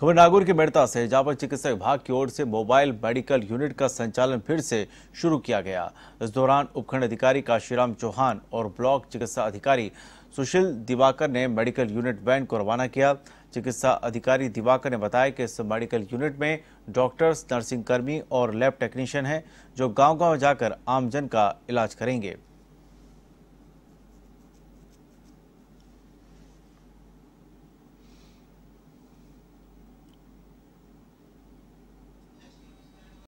खबर नागौर के मेड़ता से जहां पर चिकित्सा विभाग की ओर से मोबाइल मेडिकल यूनिट का संचालन फिर से शुरू किया गया इस दौरान उपखंड अधिकारी काशीराम चौहान और ब्लॉक चिकित्सा अधिकारी सुशील दिवाकर ने मेडिकल यूनिट वैन को रवाना किया चिकित्सा अधिकारी दिवाकर ने बताया कि इस मेडिकल यूनिट में डॉक्टर्स नर्सिंग कर्मी और लैब टेक्नीशियन हैं जो गांव-गांव जाकर आमजन का इलाज करेंगे